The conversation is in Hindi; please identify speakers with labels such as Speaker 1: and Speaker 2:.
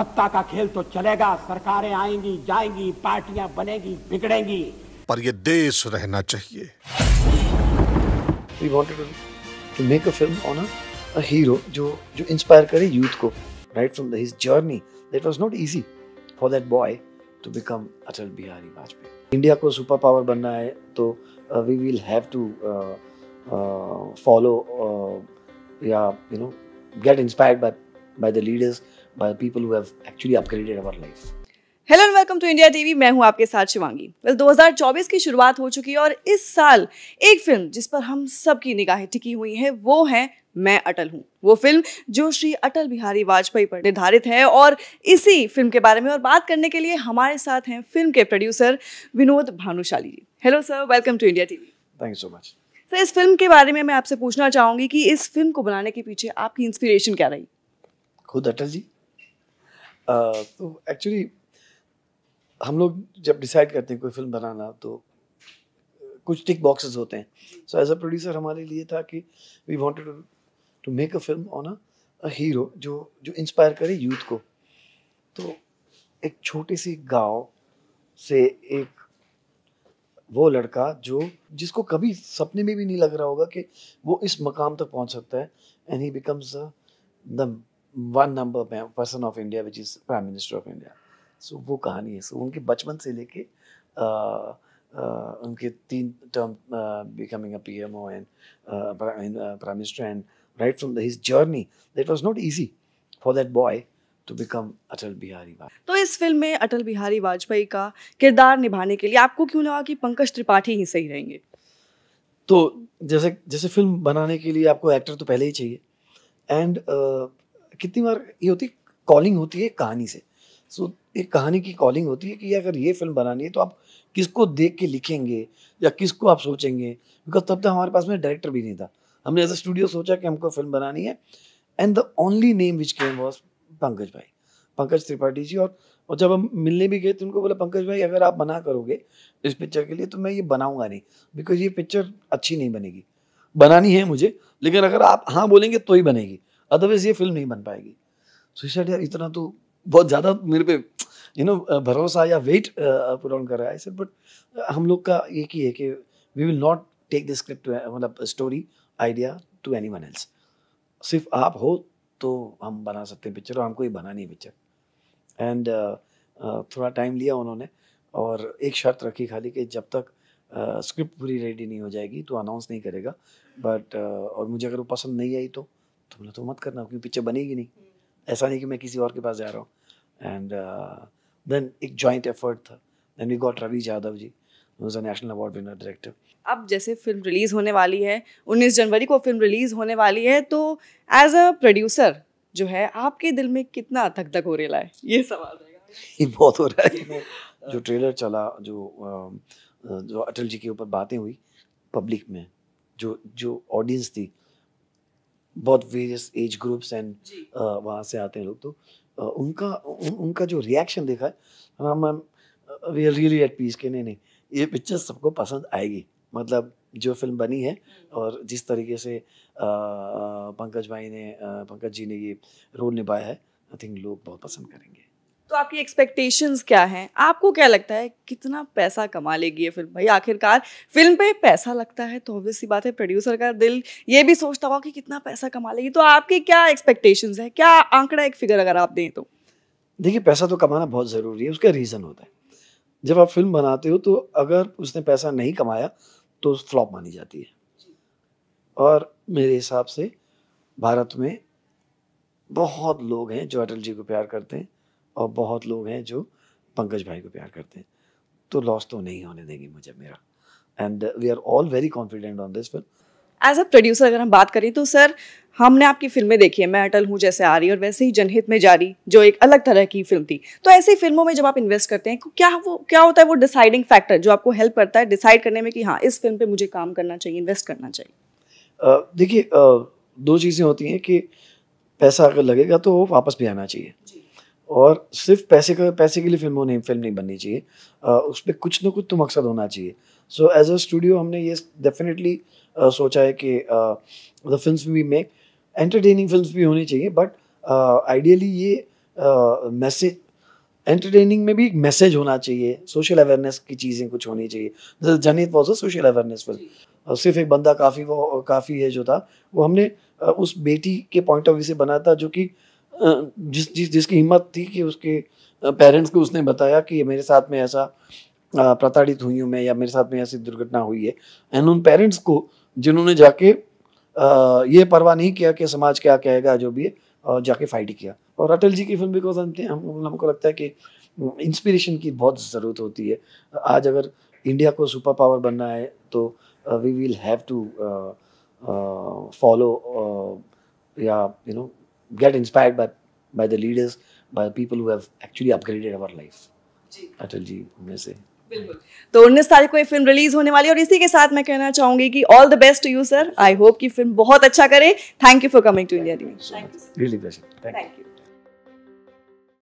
Speaker 1: सत्ता का खेल तो चलेगा सरकारें आएंगी जाएंगी पार्टियां बनेगी बिगड़ेंगी पर ये देश रहना चाहिए जो जो इंस्पायर करे यूथ को इंडिया को सुपर पावर बनना है तो we will have to follow या you know get inspired by by the leaders by people who have actually upgraded our life.
Speaker 2: Hello and welcome to India TV मैं हूं आपके साथ शिवांगी वेल well, 2024 की शुरुआत हो चुकी है और इस साल एक फिल्म जिस पर हम सब की निगाहें टिकी हुई हैं वो है मैं अटल हूं वो फिल्म जो श्री अटल बिहारी वाजपेयी पर निर्धारित है और इसी फिल्म के बारे में और बात करने के लिए हमारे साथ हैं फिल्म के producer Vinod Bhanushali ji hello sir welcome to India TV thank you so much sir इस फिल्म के बारे में मैं आपसे पूछना चाहूंगी कि इस फिल्म को बनाने के पीछे आपकी इंस्पिरेशन क्या रही
Speaker 1: खुद अटल जी तो एक्चुअली हम लोग जब डिसाइड करते हैं कोई फिल्म बनाना तो कुछ टिक बॉक्सेस होते हैं सो एज अ प्रोड्यूसर हमारे लिए था कि we wanted to make a film on a hero जो जो इंस्पायर करे यूथ को तो एक छोटे सी गांव से एक वो लड़का जो जिसको कभी सपने में भी नहीं लग रहा होगा कि वो इस मकाम तक पहुंच सकता है and he becomes the one number person of India which is prime minister of India so वो कहानी है सो so, उनके बचपन से लेके उनके तीन टर्म बिकमिंग अ ओ and prime minister and right from his journey that was not easy for that boy to become Atal Bihari Vajpayee
Speaker 2: तो इस फिल्म में अटल बिहारी वाजपेयी का किरदार निभाने के लिए आपको क्यों लगा कि पंकज त्रिपाठी ही सही रहेंगे
Speaker 1: तो जैसे जैसे फिल्म बनाने के लिए आपको एक्टर तो पहले ही चाहिए एंड कितनी बार ये होती है कॉलिंग होती है कहानी से सो एक कहानी की कॉलिंग होती है कि अगर ये फिल्म बनानी है तो आप किसको देख के लिखेंगे या किसको आप सोचेंगे बिकॉज तब तक हमारे पास में डायरेक्टर भी नहीं था हमने एज अ स्टूडियो सोचा कि हमको फिल्म बनानी है and the only name which came was Pankaj भाई पंकज त्रिपाठी जी और और जब हम मिलने भी गए तो उनको बोला पंकज भाई अगर आप मना करोगे इस पिक्चर के लिए तो मैं ये बनाऊंगा नहीं बिकॉज ये पिक्चर अच्छी नहीं बनेगी बनानी है मुझे लेकिन अगर आप हाँ बोलेंगे तो ही बनेगी अदरवाइज ये फिल्म नहीं बन पाएगी सो so यार इतना तो बहुत ज़्यादा मेरे पे यू नो भरोसा या वेट पुरान कर रहा है सर बट हम लोग का एक ही है कि we will not take the script मतलब story idea to anyone else सिर्फ आप हो तो हम बना सकते हैं पिक्चर और हमको ही बनानी है पिक्चर एंड uh, uh, थोड़ा टाइम लिया उन्होंने और एक शर्त रखी खाली कि जब तक स्क्रिप्ट uh, पूरी रेडी नहीं हो जाएगी तो अनाउंस नहीं करेगा बट और मुझे अगर वो पसंद नहीं आई तो तुमने तो मत करना क्योंकि पिक्चर बनेगी नहीं ऐसा नहीं कि मैं किसी और के पास जा रहा हूँ एंड देन uh, एक जॉइंट एफर्ट था then we got Ravi Yadav ji national award winner director
Speaker 2: अब जैसे फिल्म रिलीज़ होने वाली है 19 जनवरी को फिल्म रिलीज़ होने वाली है तो एज अ प्रोड्यूसर जो है आपके दिल में कितना धक धक हो रहा है ये सवाल
Speaker 1: ये बहुत हो रहा है जो ट्रेलर चला जो um, जो अटल जी के ऊपर बातें हुई पब्लिक में जो जो ऑडियंस थी बहुत वेरियस एज ग्रुप्स एंड वहाँ से आते हैं लोग तो uh, उनका उन, उनका जो रिएक्शन देखा है हाँ, ma'am we are really at peace के नहीं नहीं ये पिक्चर सबको पसंद आएगी मतलब जो फिल्म बनी है हम्म। और जिस तरीके से uh, पंकज भाई ने uh, पंकज जी ने ये रोल निभाया है आई थिंक लोग बहुत पसंद करेंगे
Speaker 2: तो आपकी एक्सपेक्टेशंस क्या हैं आपको क्या लगता है कितना पैसा कमा लेगी ये फिल्म भाई आखिरकार फिल्म पे पैसा लगता है तो ऑब्वियस सी बात है प्रोड्यूसर का दिल ये भी सोचता होगा कि कितना पैसा कमा लेगी तो आपके क्या एक्सपेक्टेशंस है क्या आंकड़ा एक फिगर अगर आप दें तो
Speaker 1: देखिए पैसा तो कमाना बहुत ज़रूरी है उसका रीज़न होता है जब आप फिल्म बनाते हो तो अगर उसने पैसा नहीं कमाया तो फ्लॉप मानी जाती है और मेरे हिसाब से भारत में बहुत लोग हैं जो अटल जी को प्यार करते हैं और बहुत लोग हैं जो पंकज भाई को प्यार करते हैं तो लॉस तो नहीं होने देंगे मुझे मेरा and we are all very confident on this film
Speaker 2: as a producer अगर हम बात करें तो सर हमने आपकी फिल्में देखी है मैं अटल हूँ जैसे आ रही और वैसे ही जनहित में जा रही जो एक अलग तरह की फिल्म थी तो ऐसी फिल्मों में जब आप इन्वेस्ट करते हैं क्या वो क्या होता है वो डिसाइडिंग फैक्टर जो आपको हेल्प करता है डिसाइड करने में कि हाँ इस फिल्म पे मुझे काम करना चाहिए इन्वेस्ट करना
Speaker 1: चाहिए देखिए दो चीज़ें होती हैं कि पैसा अगर लगेगा तो वो वापस भी आना चाहिए और सिर्फ पैसे का पैसे के लिए फिल्म नहीं फिल्म नहीं बननी चाहिए उस पर कुछ ना कुछ तो मकसद होना चाहिए सो एज अ स्टूडियो हमने ये डेफिनेटली सोचा है कि the film we make entertaining film भी होनी चाहिए बट आइडियली ये मैसेज एंटरटेनिंग में भी एक मैसेज होना चाहिए सोशल अवेयरनेस की चीज़ें कुछ होनी चाहिए जैसे Janhit was a social awareness film सिर्फ एक बंदा काफ़ी वो काफ़ी है जो था वो हमने उस बेटी के पॉइंट ऑफ व्यू से बना था जो कि जिस जिस जिसकी हिम्मत थी कि उसके पेरेंट्स को उसने बताया कि मेरे साथ में ऐसा प्रताड़ित हुई हूँ मैं या मेरे साथ में ऐसी दुर्घटना हुई है एंड उन पेरेंट्स को जिन्होंने जाके ये परवाह नहीं किया कि समाज क्या कहेगा जो भी है और जाके फाइट किया और अटल जी की फिल्म बिकॉज हम हमको लगता है कि इंस्पिरेशन की बहुत ज़रूरत होती है आज अगर इंडिया को सुपर पावर बनना है तो we will have to follow या you know get inspired by by the leaders, by the people who have actually upgraded our life. Atal ji उनमें से
Speaker 2: बिल्कुल तो उन्नीस तारीख को ये फिल्म रिलीज होने वाली है और इसी के साथ मैं कहना चाहूंगी कि all the best to you sir I hope कि फिल्म बहुत अच्छा करे thank you for coming to India TV
Speaker 1: thank you